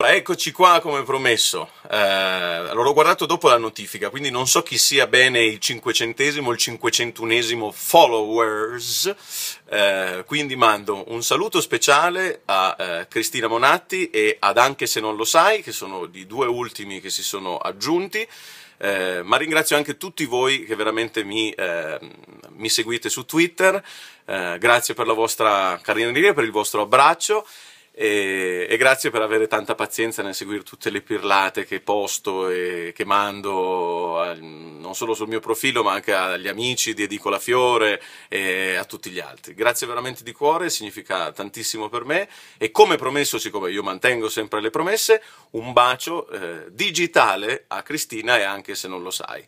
Eccoci qua come promesso, eh, allora ho guardato dopo la notifica, quindi non so chi sia bene il cinquecentesimo o il cinquecentunesimo followers, eh, quindi mando un saluto speciale a eh, Cristina Monatti e ad Anche se non lo sai, che sono i due ultimi che si sono aggiunti, eh, ma ringrazio anche tutti voi che veramente mi, eh, mi seguite su Twitter, eh, grazie per la vostra carriera, per il vostro abbraccio e, e, grazie per avere tanta pazienza nel seguire tutte le pirlate che posto e che mando a, non solo sul mio profilo ma anche agli amici di Edicola Fiore e a tutti gli altri. Grazie veramente di cuore, significa tantissimo per me e come promesso, siccome io mantengo sempre le promesse, un bacio eh, digitale a Cristina e anche se non lo sai.